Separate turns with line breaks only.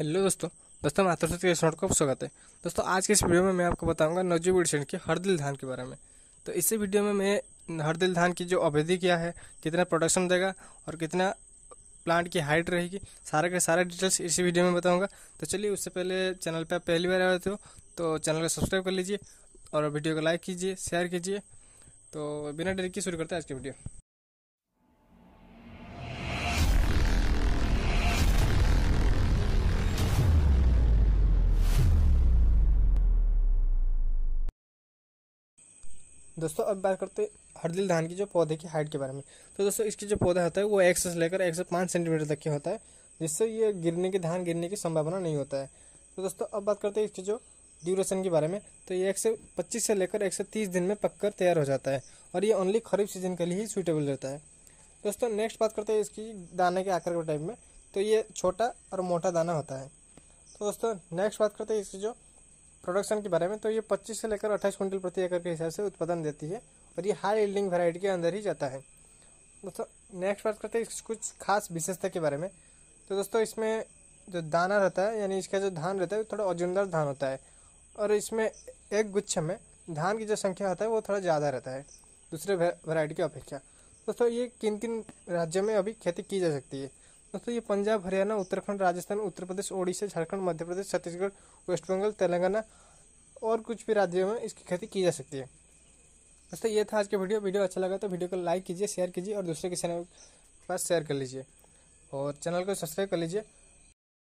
hello दोस्तों दोस्तों मात्र के इस को स्वागत है दोस्तों आज के इस वीडियो में मैं आपको बताऊंगा नवजीव एडिशन के दिल धान के बारे में तो इसी वीडियो में मैं हर दिल धान की जो अवधि क्या है कितना प्रोडक्शन देगा और कितना प्लांट की हाइट रहेगी सारे के सारे डिटेल्स इसी वीडियो में बताऊँगा तो चलिए उससे पहले चैनल पर आप पहली बार आए हो तो चैनल को सब्सक्राइब कर लीजिए और वीडियो को लाइक कीजिए शेयर कीजिए तो बिना डर के शुरू करते हैं आज की वीडियो दोस्तों अब बात करते हैं हरदिल धान की जो पौधे की हाइट के बारे में तो दोस्तों इसकी जो पौधा होता है वो एक से लेकर एक से पाँच सेंटीमीटर तक के होता है जिससे ये गिरने के धान गिरने की संभावना नहीं होता है तो दोस्तों अब बात करते हैं इसके जो ड्यूरेशन के बारे में तो ये एक से पच्चीस से लेकर एक से तीस दिन में पककर तैयार हो जाता है और ये ओनली खरीफ सीजन के लिए ही सूटेबल रहता है दोस्तों नेक्स्ट बात करते हैं इसकी दाने के आकार के टाइप में तो ये छोटा और मोटा दाना होता है तो दोस्तों नेक्स्ट बात करते हैं इसकी जो प्रोडक्शन के बारे में तो ये 25 से लेकर 28 क्विंटल प्रति एकड़ के हिसाब से उत्पादन देती है और ये हाई एल्डिंग वेराइटी के अंदर ही जाता है दोस्तों नेक्स्ट बात करते हैं कुछ खास विशेषता के बारे में तो दोस्तों इसमें जो दाना रहता है यानी इसका जो धान रहता है वो थोड़ा अजुंदर धान होता है और इसमें एक गुच्छ में धान की जो संख्या होता है वो थोड़ा ज़्यादा रहता है दूसरे वैरायटी की अपेक्षा दोस्तों ये किन किन राज्यों में अभी खेती की जा सकती है दोस्तों ये पंजाब हरियाणा उत्तराखंड राजस्थान उत्तर प्रदेश ओडिशा झारखंड मध्य प्रदेश छत्तीसगढ़ वेस्ट बंगाल तेलंगाना और कुछ भी राज्यों में इसकी खेती की जा सकती है दोस्तों ये था आज का वीडियो वीडियो अच्छा लगा तो वीडियो को लाइक कीजिए शेयर कीजिए और दूसरे किसानों के पास शेयर कर लीजिए और चैनल को सब्सक्राइब कर लीजिए